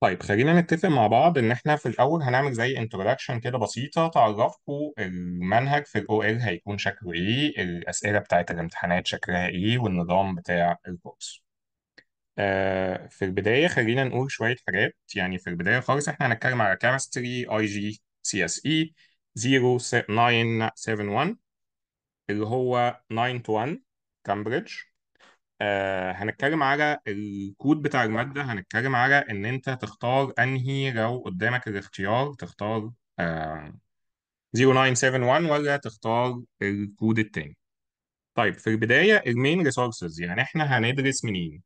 طيب خلينا نتفق مع بعض ان احنا في الاول هنعمل زي انتروداكشن كده بسيطه تعرفكم المنهج في الاو ال هيكون شكله ايه الاسئله بتاعه الامتحانات شكلها ايه والنظام بتاع الكورس آه في البدايه خلينا نقول شويه حاجات يعني في البدايه خالص احنا هنتكلم على كيمستري اي جي سي اس اي 0971 اللي هو 9 to 1 كامبريدج آه، هنتكلم على الكود بتاع المادة هنتكلم على إن أنت تختار أنهي لو قدامك الاختيار تختار آه 0971 ولا تختار الكود التاني طيب في البداية المين ريسورسز يعني إحنا هندرس منين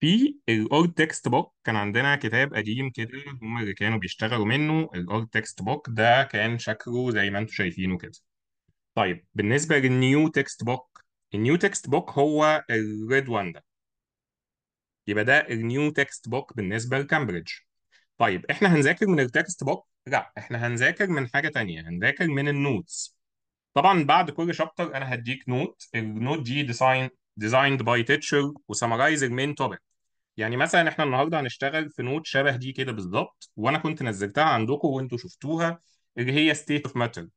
في الأورد تكست بوك كان عندنا كتاب قديم كده هم اللي كانوا بيشتغلوا منه الأورد تكست بوك ده كان شكله زي ما انتم شايفينه كده طيب بالنسبة للنيو تكست بوك النيو تكست بوك هو الريد وان ده يبقى ده النيو تكست بوك بالنسبه لكامبريدج طيب احنا هنذاكر من التكست بوك لا احنا هنذاكر من حاجه ثانيه هنذاكر من النوتس طبعا بعد كل شابتر انا هديك نوت النوت دي ديزاين ديزايند باي تيتشر وسمرايز المين توبيك يعني مثلا احنا النهارده هنشتغل في نوت شبه دي كده بالظبط وانا كنت نزلتها عندكم وانتوا شفتوها اللي هي ستيت اوف ماتر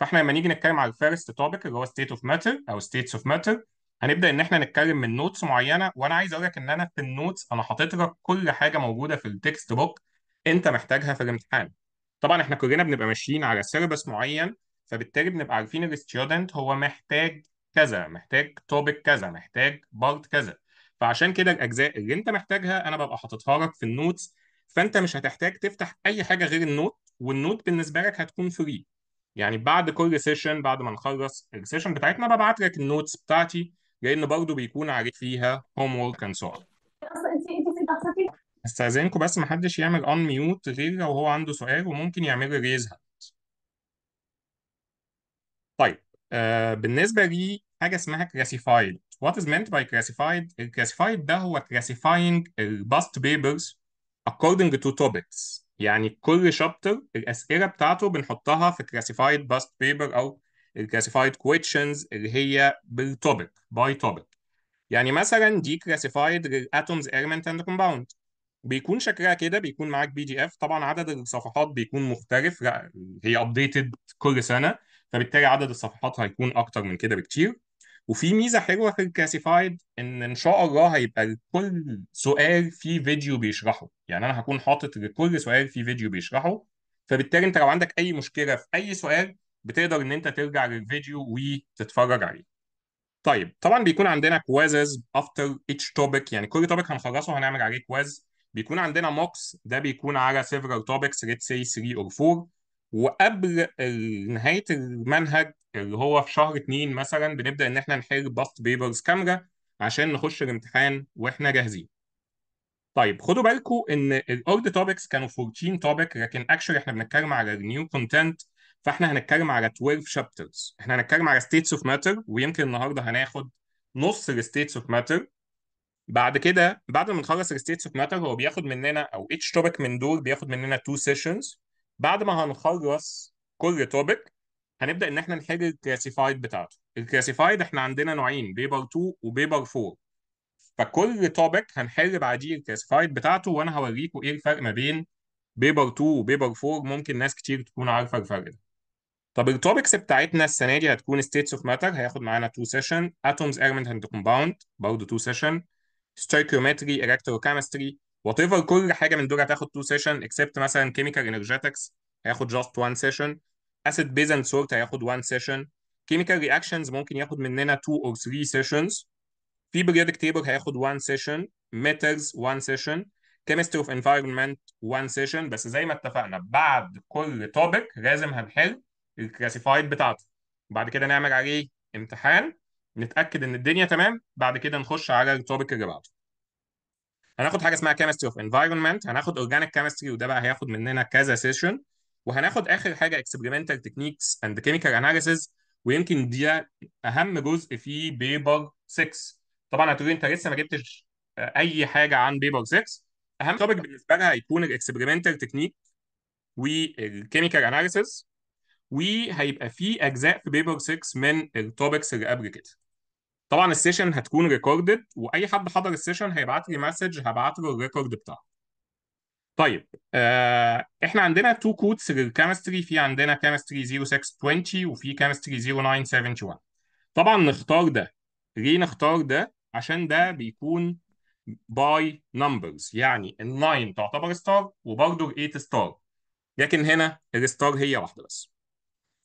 فاحنا لما نيجي نتكلم على الفيرست توبيك اللي هو ستيت اوف ماتر او ستيتس اوف ماتر هنبدا ان احنا نتكلم من نوتس معينه وانا عايز اقول لك ان انا في النوتس انا حاطط لك كل حاجه موجوده في التكست بوك انت محتاجها في الامتحان طبعا احنا كلنا بنبقى ماشيين على سيلبس معين فبالتالي بنبقى عارفين الستيودنت هو محتاج كذا محتاج توبيك كذا محتاج بارت كذا فعشان كده الاجزاء اللي انت محتاجها انا ببقى حاططها لك في النوتس فانت مش هتحتاج تفتح اي حاجه غير النوت والنوت بالنسبه لك هتكون فري يعني بعد كل سيشن بعد ما نخلص السيشن بتاعتنا ببعت لك النوتس بتاعتي لان برضه بيكون عليك فيها هوم وورك اند سؤال استاذنكم بس ما حدش يعمل ان ميوت غير لو هو عنده سؤال وممكن يعمل لي ريز هاند طيب آه بالنسبه لي حاجه اسمها كلاسيفايد وات از meant باي كلاسيفايد الكلاسيفايد ده هو كلاسيفاينج الباست بيبرز according to topics يعني كل شابتر الاسئله بتاعته بنحطها في كلاسيفايد باست بيبر او الكلاسيفايد questions اللي هي بالتوبيك باي توبيك يعني مثلا دي كلاسيفايد للاتومز ايرمنت اند كومباوند بيكون شكلها كده بيكون معاك بي دي اف طبعا عدد الصفحات بيكون مختلف لا هي ابديتد كل سنه فبالتالي عدد الصفحات هيكون اكتر من كده بكتير وفي ميزه حلوه في الكلاسيفايد ان ان شاء الله هيبقى لكل سؤال فيه فيديو بيشرحه يعني انا هكون حاطط لكل سؤال فيه فيديو بيشرحه فبالتالي انت لو عندك اي مشكله في اي سؤال بتقدر ان انت ترجع للفيديو وتتفرج عليه طيب طبعا بيكون عندنا كوازز افتر اتش توبيك يعني كل توبيك هنخلصه هنعمل عليه كواز بيكون عندنا موكس ده بيكون على several topics let's say 3 or 4 وقبل نهايه المنهج اللي هو في شهر اتنين مثلا بنبدا ان احنا نحل باست بيبرز كامله عشان نخش الامتحان واحنا جاهزين طيب خدوا بالكم ان الاولد توبكس كانوا 14 توبك لكن اكشلي احنا بنتكلم على النيو كونتنت فاحنا هنتكلم على 12 شابترز احنا هنتكلم على ستيتس اوف ماتر ويمكن النهارده هناخد نص الستيتس اوف ماتر بعد كده بعد ما نخلص الستيتس اوف ماتر هو بياخد مننا او اتش توبك من دول بياخد مننا 2 سيشنز بعد ما هنخلص كل توبك هنبدا ان احنا نحل الكلاسيفايد بتاعته الكلاسيفايد احنا عندنا نوعين بيبر 2 وبيبر 4 فكل توبيك هنحل بعديه الكلاسيفايد بتاعته وانا هوريكم ايه الفرق ما بين بيبر 2 وبيبر 4 ممكن ناس كتير تكون عارفه الفرق ده طب التوبكس بتاعتنا السنه دي هتكون ستيتس اوف ماتر هياخد معانا 2 سيشن اتومز ايرمنت اند كومباوند برضه 2 سيشن ستايكيومتري الكتروكيمستري وات ايفر كل حاجه من دول هتاخد 2 سيشن اكسبت مثلا كيميكال انرجيتكس هياخد جاست 1 سيشن اسيد بيز اند سورت هياخد 1 سيشن كيميكال رياكشنز ممكن ياخد مننا 2 اور 3 سيشنز في بريودك تيبل هياخد 1 سيشن ميترز 1 سيشن كيمستري اوف انفايرمنت 1 سيشن بس زي ما اتفقنا بعد كل توبيك لازم هنحل الكلاسيفايد بتاعته بعد كده نعمل عليه امتحان نتاكد ان الدنيا تمام بعد كده نخش على التوبيك اللي بعده هناخد حاجه اسمها كيمستري اوف انفايرمنت هناخد اورجانيك كيمستري وده بقى هياخد مننا كذا سيشن وهناخد اخر حاجه اكسبيرمنتال تكنيكس اند كيميكال اناليسيز ويمكن دي اهم جزء في بيبر 6 طبعا هتقولي انت لسه ما جبتش آه، اي حاجه عن بيبر 6 اهم توبيك بالنسبه لها هيكون الاكسبيرمنتال تكنيك والكيميكال اناليسيز وهيبقى في اجزاء في بيبر 6 من التوبكس اللي قبل كده طبعا السيشن هتكون ريكوردد واي حد حضر السيشن هيبعت لي مسج هبعت له الريكورد بتاعه طيب آه احنا عندنا تو كودس للكيمستري في عندنا كيمستري 0620 وفي كيمستري 0971 طبعا نختار ده ليه نختار ده عشان ده بيكون باي نمبرز يعني ال9 تعتبر ستار وبرده ال8 ستار لكن هنا الستار هي واحده بس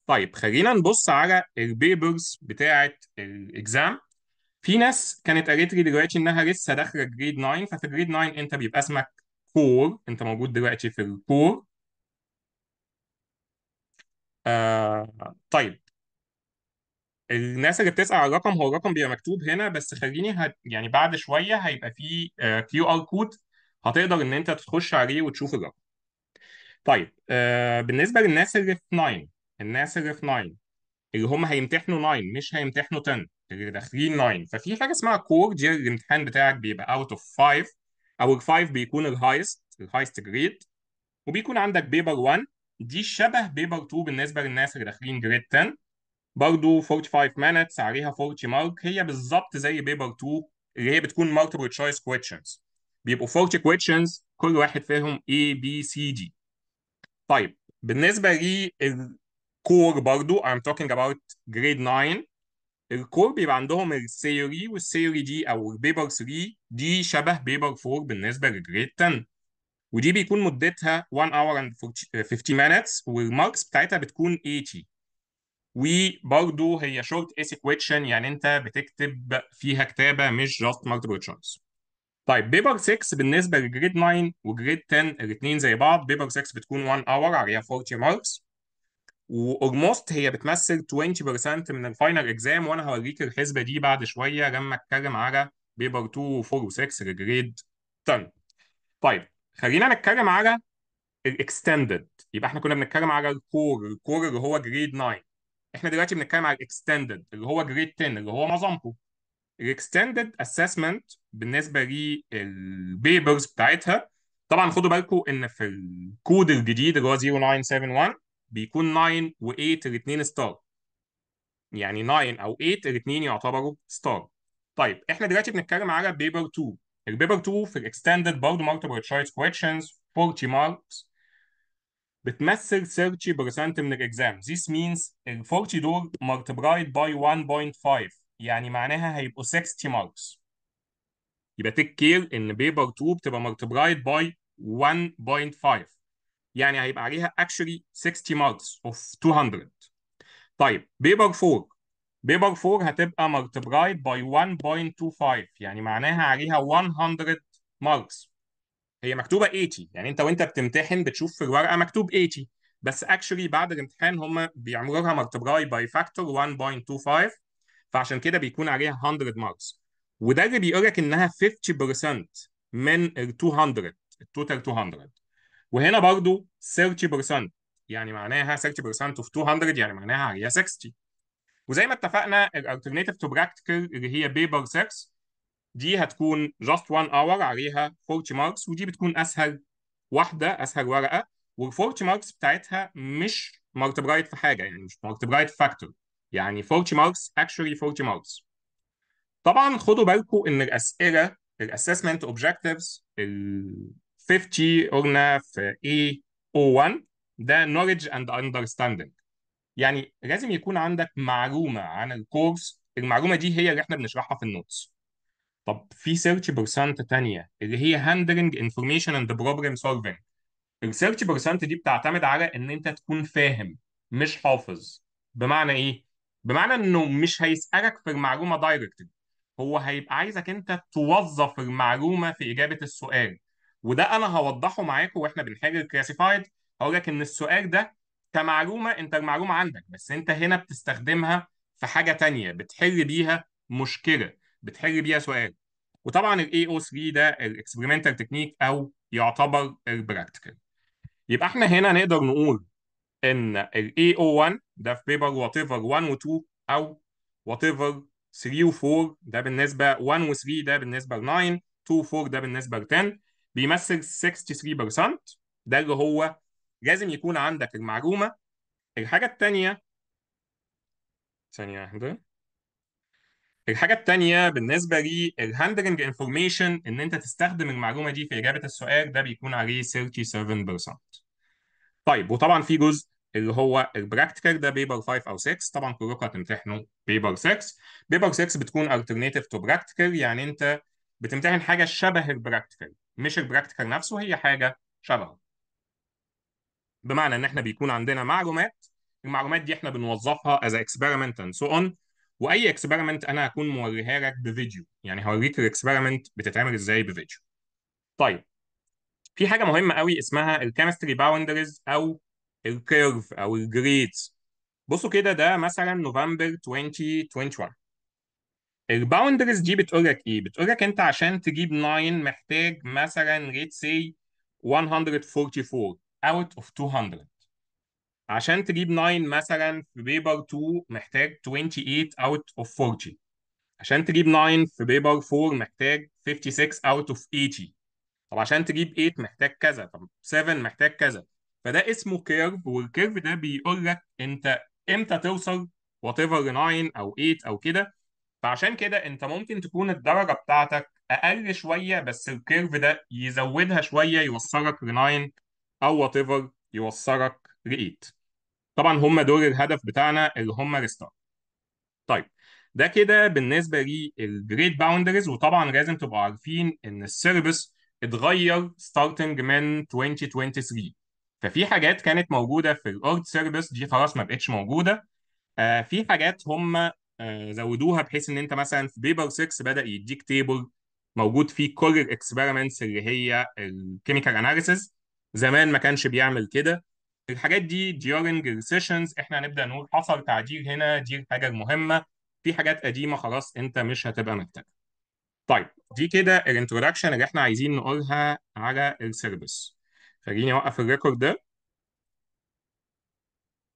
طيب خلينا نبص على البيبرز بتاعه الاكزام في ناس كانت قالت لي دلوقتي انها لسه داخله جريد 9 ففي جريد 9 انت بيبقى اسمك كور انت موجود دلوقتي في الكور آه طيب الناس اللي بتسأل على الرقم هو الرقم بيبقى مكتوب هنا بس خليني هت... يعني بعد شوية هيبقى في آه، كيو ار كود هتقدر ان انت تخش عليه وتشوف الرقم طيب آه بالنسبة للناس اللي في 9 الناس اللي في 9 اللي هم هيمتحنوا 9 مش هيمتحنوا 10 اللي داخلين 9 ففي حاجة اسمها كور دي الامتحان بتاعك بيبقى اوت اوف 5 ال 5 بيكون الهايست الهايست جريد وبيكون عندك بيبر 1 دي شبه بيبر 2 بالنسبه للناس اللي داخلين جريد 10 برضه 45 minutes عليها 40 مارك هي بالظبط زي بيبر 2 اللي هي بتكون مالتيبل تشويس كويشنز بيبقوا 40 كويشنز كل واحد فيهم A B C D طيب بالنسبه للكور برضو I'm talking about grade 9 الكور بيبقى عندهم الثيوري والثيوري دي او البيبر 3 دي شبه بيبر 4 بالنسبه للجريد 10 ودي بيكون مدتها 1 hour and 50 آه، minutes والماركس بتاعتها بتكون 80 وبرضه هي شورت اسيكويشن يعني انت بتكتب فيها كتابه مش جاست مالتيبل تشويس طيب بيبر 6 بالنسبه لجريد 9 وجريد 10 الاثنين زي بعض بيبر 6 بتكون 1 اور عليها 40 ماركس واولموست هي بتمثل 20% من الفاينل اكزام وانا هوريك الحسبه دي بعد شويه لما اتكلم على بيبر 2 و4 و6 لجريد 10 طيب خلينا نتكلم على الاكستندد يبقى احنا كنا بنتكلم على الكور الكور اللي هو جريد 9 احنا دلوقتي بنتكلم على الاكستندد اللي هو جريد 10 اللي هو معظمكم الاكستندد اسسمنت بالنسبه للبيبرز بتاعتها طبعا خدوا بالكم ان في الكود الجديد اللي هو 0971 بيكون 9 و8 الاثنين ستار يعني 9 او 8 الاثنين يعتبروا ستار طيب احنا دلوقتي بنتكلم على بيبر 2 البيبر 2 في الاكستندد برضه multiple choice questions 40 marks بتمثل 30% من الاكزام this means ال 40 دول multiplied by 1.5 يعني معناها هيبقوا 60 marks يبقى تك كير ان بيبر 2 بتبقى multiplied by 1.5 يعني هيبقى عليها actually 60 marks of 200 طيب بيبر 4 بيبر 4 هتبقى multiplied by 1.25 يعني معناها عليها 100 marks هي مكتوبه 80 يعني انت وانت بتمتحن بتشوف في الورقه مكتوب 80 بس actually بعد الامتحان هم بيعملوا لها multiply by factor 1.25 فعشان كده بيكون عليها 100 marks وده اللي بيقول لك انها 50% من ال 200 التوتال 200 وهنا برضو 30% يعني معناها 30% اوف 200 يعني معناها عليها 60 وزي ما اتفقنا الالترناتيف تو براكتيكال اللي هي بيبر 6 دي هتكون جاست 1 اور عليها 40 ماركس ودي بتكون اسهل واحده اسهل ورقه وال 40 ماركس بتاعتها مش مالتبرايت في حاجه يعني مش مالتبرايت فاكتور يعني 40 ماركس اكشولي 40 ماركس طبعا خدوا بالكم ان الاسئله الاسسمنت اوبجكتيفز 50 قلنا في A01 ده knowledge and understanding يعني لازم يكون عندك معلومه عن الكورس المعلومه دي هي اللي احنا بنشرحها في النوتس طب في سيرش بيرسنت تانية اللي هي هاندلنج انفورميشن اند بروبلم سولفينج السيرش بيرسنت دي بتعتمد على ان انت تكون فاهم مش حافظ بمعنى ايه؟ بمعنى انه مش هيسالك في المعلومه دايركت هو هيبقى عايزك انت توظف المعلومه في اجابه السؤال وده انا هوضحه معاكم واحنا بنحاجر كلاسيفايد هقول لك ان السؤال ده كمعلومه انت المعلومه عندك بس انت هنا بتستخدمها في حاجه ثانيه بتحل بيها مشكله بتحل بيها سؤال وطبعا الاي او 3 ده الاكسبيرمنتال تكنيك او يعتبر البراكتيكال يبقى احنا هنا نقدر نقول ان الاي او 1 ده في بيبر وات ايفر 1 و 2 او وات ايفر 3 و 4 ده بالنسبه 1 و 3 ده بالنسبه ل 9 2 و 4 ده بالنسبه ل 10 بيمثل 63% ده اللي هو لازم يكون عندك المعلومه الحاجه الثانيه ثانيه واحده الحاجه الثانيه بالنسبه الهاندلنج انفورميشن ان انت تستخدم المعلومه دي في اجابه السؤال ده بيكون عليه 37% طيب وطبعا في جزء اللي هو البراكتيكال ده بيبر 5 او 6 طبعا كلكم هتمتحنوا بيبر 6 بيبر 6 بتكون alternative تو براكتيكال يعني انت بتمتحن حاجه شبه البراكتيكال مش البراكتيكال نفسه هي حاجه شبهه بمعنى ان احنا بيكون عندنا معلومات المعلومات دي احنا بنوظفها از اكسبيرمنت اند سو اون واي اكسبيرمنت انا هكون موريها لك بفيديو يعني هوريك الاكسبيرمنت بتتعمل ازاي بفيديو طيب في حاجه مهمه قوي اسمها الكيمستري باوندريز او الكيرف او الجريدز بصوا كده ده مثلا نوفمبر 2021 الباوندرز دي بتقول لك ايه؟ بتقول لك انت عشان تجيب 9 محتاج مثلا ريت سي 144 اوت اوف 200 عشان تجيب 9 مثلا في بيبر 2 محتاج 28 اوت اوف 40 عشان تجيب 9 في بيبر 4 محتاج 56 اوت اوف 80 طب عشان تجيب 8 محتاج كذا طب 7 محتاج كذا فده اسمه كيرف والكيرف ده بيقول لك انت امتى توصل وات ايفر 9 او 8 او كده فعشان كده انت ممكن تكون الدرجه بتاعتك اقل شويه بس الكيرف ده يزودها شويه يوصلك ل 9 او وات ايفر يوصلك ل 8 طبعا هم دول الهدف بتاعنا اللي هم ريستارت طيب ده كده بالنسبه للجريد باوندريز وطبعا لازم تبقوا عارفين ان السيرفيس اتغير ستارتنج من 2023 ففي حاجات كانت موجوده في الاولد سيرفيس دي خلاص ما بقتش موجوده آه في حاجات هم آه، زودوها بحيث ان انت مثلا في بيبر 6 بدا يديك تيبل موجود فيه كل الاكسبيرمنتس اللي هي الكيميكال اناليسيز زمان ما كانش بيعمل كده الحاجات دي during سيشنز احنا هنبدا نقول حصل تعديل هنا دي الحاجه المهمه في حاجات قديمه خلاص انت مش هتبقى محتاجها طيب دي كده الانترودكشن اللي احنا عايزين نقولها على السيرفيس خليني اوقف الريكورد ده